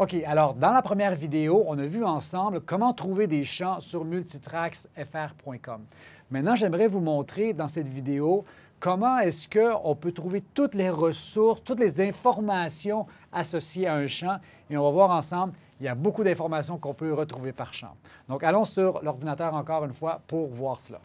OK, alors dans la première vidéo, on a vu ensemble comment trouver des champs sur multitraxfr.com. Maintenant, j'aimerais vous montrer dans cette vidéo comment est-ce qu'on peut trouver toutes les ressources, toutes les informations associées à un champ. Et on va voir ensemble, il y a beaucoup d'informations qu'on peut retrouver par champ. Donc, allons sur l'ordinateur encore une fois pour voir cela.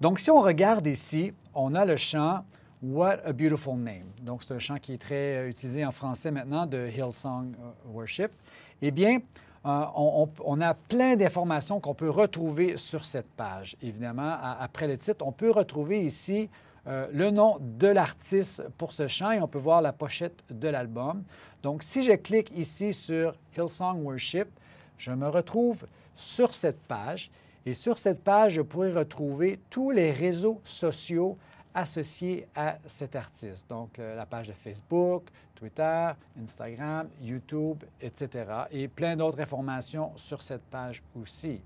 Donc, si on regarde ici, on a le champ What a Beautiful Name. Donc, c'est un chant qui est très euh, utilisé en français maintenant de Hillsong euh, Worship. Eh bien, euh, on, a plein d'informations qu'on peut retrouver sur cette page. Évidemment, après le titre, on peut retrouver ici le nom de l'artiste pour ce chant et on peut voir la pochette de l'album. Donc, si je clique ici sur Hillsong Worship, je me retrouve sur cette page. Et sur cette page, je pourrais retrouver tous les réseaux sociaux associés à cet artiste. Donc, euh, la page de Facebook, Twitter, Instagram, YouTube, etc. Et plein d'autres informations sur cette page aussi.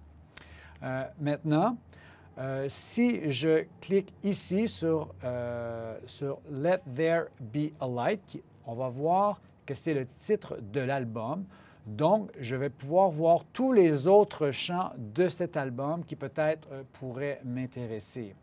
Euh, maintenant, euh, si je clique ici sur, sur Let There Be a Light, on va voir que c'est le titre de l'album. Donc, je vais pouvoir voir tous les autres chants de cet album qui peut-être pourraient m'intéresser.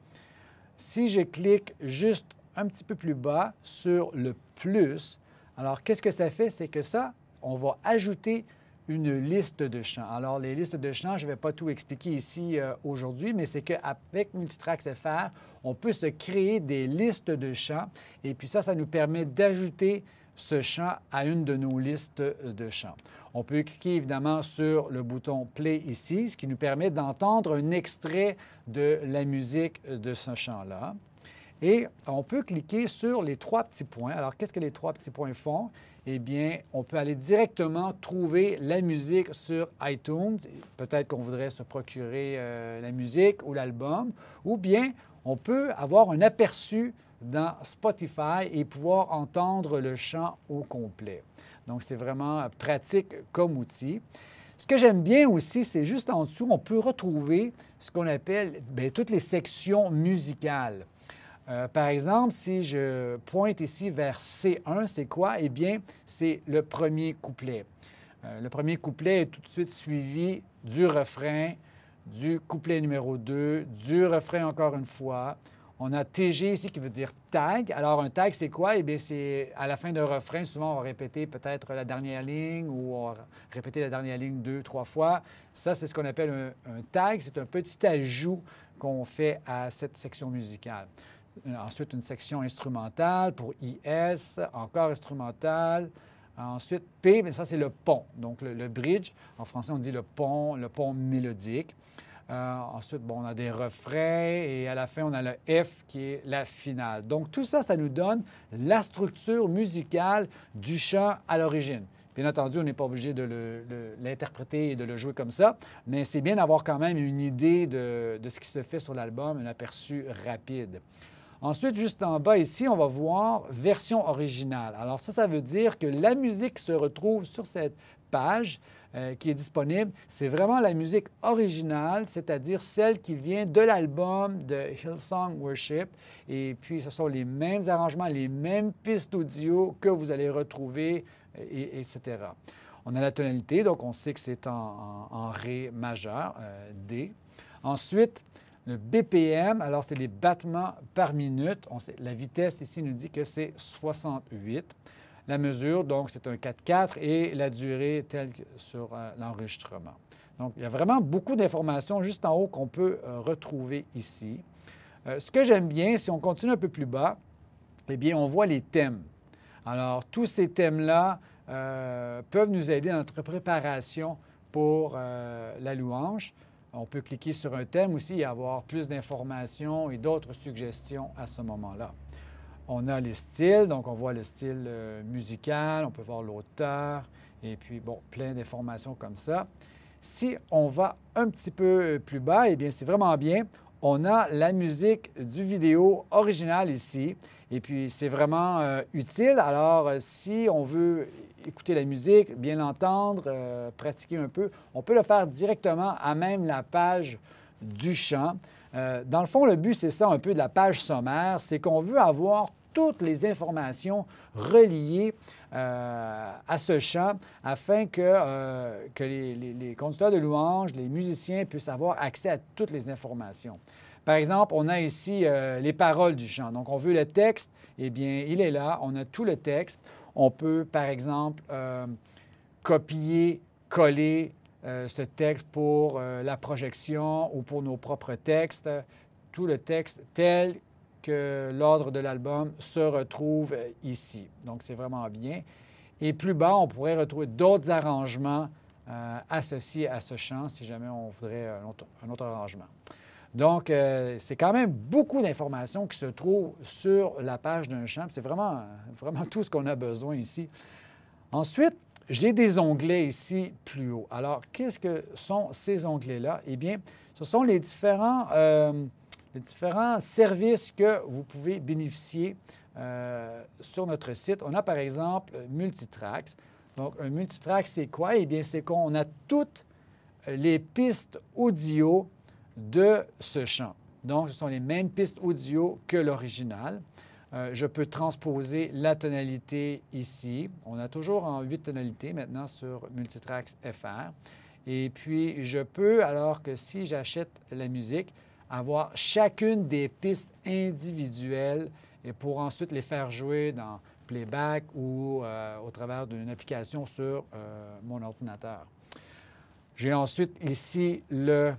Si je clique juste un petit peu plus bas sur le plus, alors qu'est-ce que ça fait? C'est que ça, on va ajouter une liste de champs. Alors, les listes de champs, je ne vais pas tout expliquer ici euh, aujourd'hui, mais c'est qu'avec Multitrax FR, on peut se créer des listes de champs. Et puis ça, ça nous permet d'ajouter ce chant à une de nos listes de chants. On peut cliquer évidemment sur le bouton Play ici, ce qui nous permet d'entendre un extrait de la musique de ce chant là Et on peut cliquer sur les trois petits points. Alors, qu'est-ce que les trois petits points font? Eh bien, on peut aller directement trouver la musique sur iTunes. Peut-être qu'on voudrait se procurer euh, la musique ou l'album. Ou bien, on peut avoir un aperçu dans Spotify et pouvoir entendre le chant au complet. Donc, c'est vraiment pratique comme outil. Ce que j'aime bien aussi, c'est juste en dessous, on peut retrouver ce qu'on appelle ben, toutes les sections musicales. Euh, par exemple, si je pointe ici vers C1, c'est quoi? Eh bien, c'est le premier couplet. Euh, le premier couplet est tout de suite suivi du refrain, du couplet numéro 2, du refrain encore une fois. On a TG ici qui veut dire tag. Alors, un tag, c'est quoi? Eh bien, c'est à la fin d'un refrain, souvent, on va répéter peut-être la dernière ligne ou on va répéter la dernière ligne deux, trois fois. Ça, c'est ce qu'on appelle un, tag. C'est un petit ajout qu'on fait à cette section musicale. Ensuite, une section instrumentale pour IS, encore instrumentale. Ensuite, P, mais ça, c'est le pont. Donc, le, bridge, en français, on dit le pont, le pont mélodique. Euh, ensuite, on a des refrains et à la fin, on a le F qui est la finale. Donc, tout ça, ça nous donne la structure musicale du chant à l'origine. Bien entendu, on n'est pas obligé de l'interpréter et de le jouer comme ça, mais c'est bien d'avoir quand même une idée de ce qui se fait sur l'album, un aperçu rapide. Ensuite, juste en bas ici, on va voir version originale. Alors ça, ça veut dire que la musique se retrouve sur cette page, euh, qui est disponible, c'est vraiment la musique originale, c'est-à-dire celle qui vient de l'album de Hillsong Worship. Et puis, ce sont les mêmes arrangements, les mêmes pistes audio que vous allez retrouver, etc. On a la tonalité, donc on sait que c'est en, Ré majeur, euh, D. Ensuite, le BPM, alors c'est les battements par minute. la vitesse ici nous dit que c'est 68 la mesure, donc, c'est un 4-4 et la durée telle sur euh, l'enregistrement. Donc, il y a vraiment beaucoup d'informations juste en haut qu'on peut euh, retrouver ici. Euh, ce que j'aime bien, si on continue un peu plus bas, eh bien, on voit les thèmes. Alors, tous ces thèmes-là peuvent nous aider dans notre préparation pour la louange. On peut cliquer sur un thème aussi et avoir plus d'informations et d'autres suggestions à ce moment-là. On a les styles, donc on voit le style euh, musical, on peut voir l'auteur, et puis, bon, plein d'informations comme ça. Si on va un petit peu euh, plus bas, eh bien, c'est vraiment bien. On a la musique du vidéo originale ici, et puis c'est vraiment euh, utile. Alors, si on veut écouter la musique, bien l'entendre, pratiquer un peu, on peut le faire directement à même la page du chant. Euh, dans le fond, le but, c'est ça un peu de la page sommaire, c'est qu'on veut avoir toutes les informations reliées euh, à ce chant afin que, euh, les, conducteurs de louanges, les musiciens puissent avoir accès à toutes les informations. Par exemple, on a ici les paroles du chant. Donc, on veut le texte. Eh bien, il est là. On a tout le texte. On peut, par exemple, copier, coller, euh, ce texte pour euh, la projection ou pour nos propres textes. Tout le texte tel que l'ordre de l'album se retrouve ici. Donc, c'est vraiment bien. Et plus bas, on pourrait retrouver d'autres arrangements euh, associés à ce chant si jamais on voudrait un autre, arrangement. Donc, c'est quand même beaucoup d'informations qui se trouvent sur la page d'un chant. C'est vraiment, vraiment tout ce qu'on a besoin ici. Ensuite, j'ai des onglets ici plus haut. Alors, qu'est-ce que sont ces onglets-là? Eh bien, ce sont les différents, euh, services que vous pouvez bénéficier euh, sur notre site. On a par exemple euh, Multitrax. Donc, un Multitrax, c'est quoi? Eh bien, c'est qu'on a toutes les pistes audio de ce champ. Donc, ce sont les mêmes pistes audio que l'original. Euh, je peux transposer la tonalité ici. On a toujours en huit tonalités maintenant sur Multitrax FR. Et puis, je peux, alors que si j'achète la musique, avoir chacune des pistes individuelles et pour ensuite les faire jouer dans playback ou euh, au travers d'une application sur euh, mon ordinateur. J'ai ensuite ici le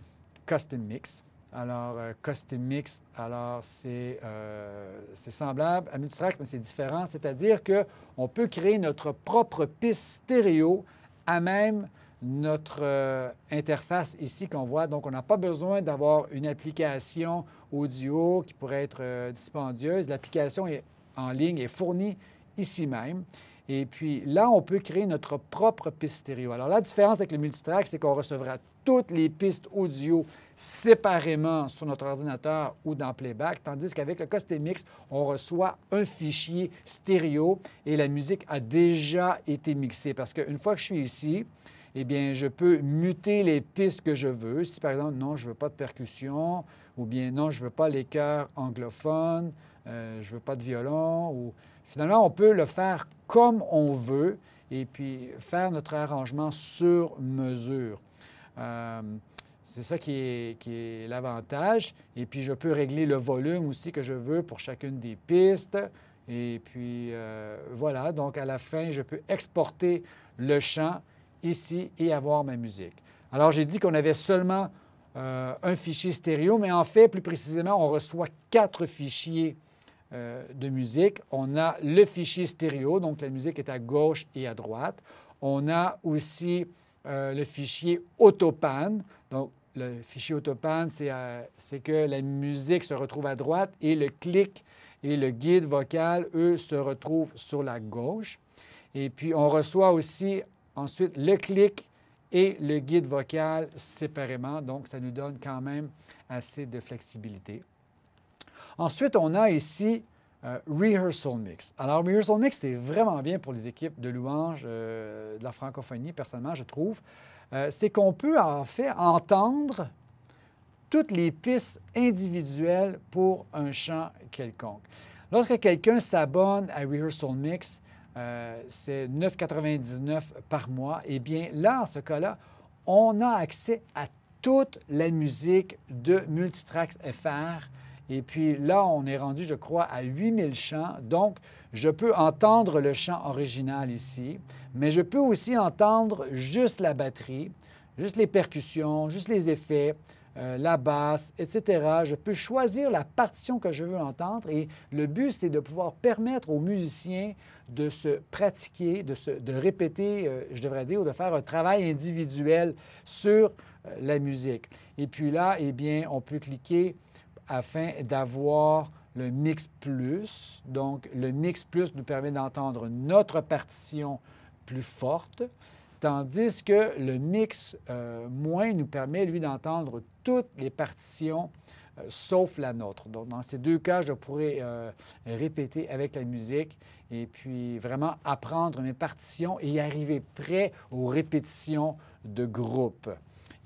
custom mix. Alors, euh, Costume mix, alors euh, c'est semblable à Multitrax, mais c'est différent. C'est-à-dire qu'on peut créer notre propre piste stéréo à même notre euh, interface ici qu'on voit. Donc, on n'a pas besoin d'avoir une application audio qui pourrait être dispendieuse. L'application est en ligne est fournie ici même. Et puis là, on peut créer notre propre piste stéréo. Alors, la différence avec le multitrack, c'est qu'on recevra toutes les pistes audio séparément sur notre ordinateur ou dans Playback, tandis qu'avec le Costemix, on reçoit un fichier stéréo et la musique a déjà été mixée. Parce qu'une fois que je suis ici, eh bien, je peux muter les pistes que je veux. Si par exemple, non, je ne veux pas de percussion, ou bien non, je ne veux pas les chœurs anglophones, euh, je ne veux pas de violon, ou finalement, on peut le faire comme on veut et puis faire notre arrangement sur mesure. Euh, c'est ça qui est, l'avantage. Et puis, je peux régler le volume aussi que je veux pour chacune des pistes. Et puis, euh, voilà. Donc, à la fin, je peux exporter le chant ici et avoir ma musique. Alors, j'ai dit qu'on avait seulement euh, un fichier stéréo, mais en fait, plus précisément, on reçoit quatre fichiers de musique. On a le fichier stéréo, donc la musique est à gauche et à droite. On a aussi euh, le fichier Autopan. Donc, le fichier Autopan, euh, c'est que la musique se retrouve à droite et le clic et le guide vocal, eux, se retrouvent sur la gauche. Et puis, on reçoit aussi ensuite le clic et le guide vocal séparément. Donc, ça nous donne quand même assez de flexibilité. Ensuite, on a ici euh, rehearsal Mix. Alors, Rehearsal Mix, c'est vraiment bien pour les équipes de louanges euh, de la francophonie, personnellement, je trouve. Euh, c'est qu'on peut en fait entendre toutes les pistes individuelles pour un chant quelconque. Lorsque quelqu'un s'abonne à Rehearsal Mix, c'est 9,99 par mois. Eh bien, là, en ce cas-là, on a accès à toute la musique de Multitracks FR et puis là, on est rendu, je crois, à 8000 chants. Donc, je peux entendre le chant original ici, mais je peux aussi entendre juste la batterie, juste les percussions, juste les effets, euh, la basse, etc. Je peux choisir la partition que je veux entendre et le but, c'est de pouvoir permettre aux musiciens de se pratiquer, de, se, de répéter, euh, je devrais dire, ou de faire un travail individuel sur euh, la musique. Et puis là, eh bien, on peut cliquer afin d'avoir le mix plus. Donc, le mix plus nous permet d'entendre notre partition plus forte, tandis que le mix euh, moins nous permet, lui, d'entendre toutes les partitions euh, sauf la nôtre. Donc, dans ces deux cas, je pourrais euh, répéter avec la musique et puis vraiment apprendre mes partitions et arriver prêt aux répétitions de groupe.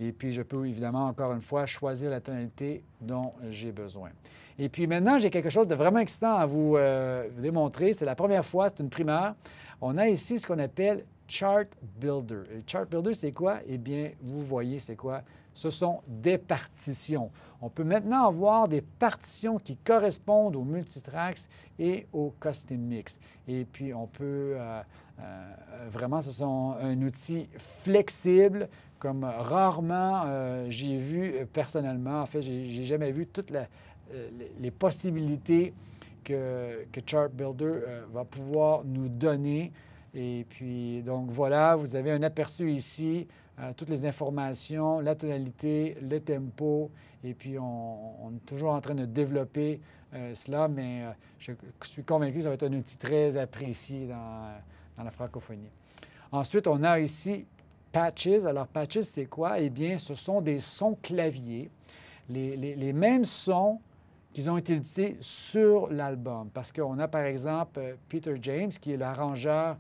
Et puis, je peux évidemment, encore une fois, choisir la tonalité dont j'ai besoin. Et puis maintenant, j'ai quelque chose de vraiment excitant à euh, vous, démontrer. C'est la première fois, c'est une primaire. On a ici ce qu'on appelle Chart Builder. Et Chart Builder, c'est quoi? Eh bien, vous voyez, c'est quoi? Ce sont des partitions. On peut maintenant avoir des partitions qui correspondent au multitracks et au custom mix. Et puis, on peut... Euh, euh, euh, vraiment, ce sont un outil flexible, comme rarement euh, j'ai vu personnellement. En fait, j'ai jamais vu toutes les possibilités que, que Chart Builder va pouvoir nous donner. Et puis, donc voilà, vous avez un aperçu ici, toutes les informations, la tonalité, le tempo. Et puis, on, est toujours en train de développer cela, mais je suis convaincu que ça va être un outil très apprécié dans la francophonie. Ensuite, on a ici patches. Alors, patches, c'est quoi? Eh bien, ce sont des sons claviers, les, mêmes sons qu'ils ont été utilisés sur l'album. Parce qu'on a, par exemple, euh, Peter James, qui est l'arrangeur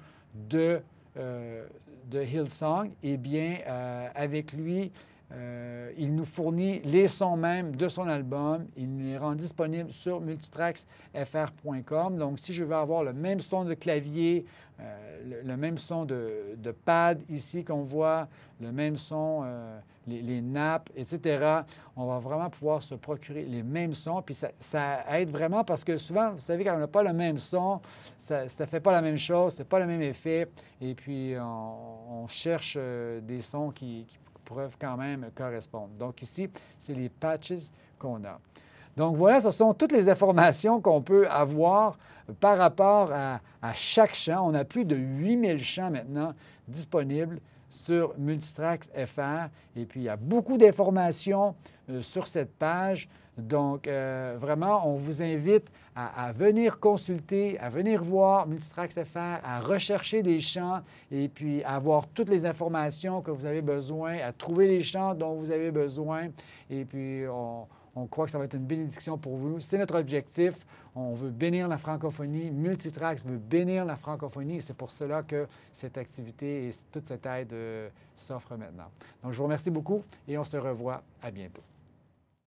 de, euh, de Hillsong. Eh bien, euh, avec lui, euh, il nous fournit les sons même de son album. Il nous les rend disponibles sur multitracksfr.com. Donc, si je veux avoir le même son de clavier, euh, le, même son de, pad ici qu'on voit, le même son, euh, les, les, nappes, etc., on va vraiment pouvoir se procurer les mêmes sons. Puis ça, aide vraiment parce que souvent, vous savez, quand on n'a pas le même son, ça ne fait pas la même chose, ce n'est pas le même effet. Et puis, on, cherche des sons qui, qui quand même correspondent. Donc ici, c'est les patches qu'on a. Donc voilà, ce sont toutes les informations qu'on peut avoir par rapport à, chaque champ. On a plus de 8000 champs maintenant disponibles sur Multistrax.fr FR. Et puis, il y a beaucoup d'informations euh, sur cette page. Donc, euh, vraiment, on vous invite à, venir consulter, à venir voir Multitrax FR, à rechercher des champs et puis à avoir toutes les informations que vous avez besoin, à trouver les champs dont vous avez besoin. Et puis, on, croit que ça va être une bénédiction pour vous. C'est notre objectif. On veut bénir la francophonie. Multitrax veut bénir la francophonie c'est pour cela que cette activité et toute cette aide euh, s'offre s'offrent maintenant. Donc, je vous remercie beaucoup et on se revoit à bientôt.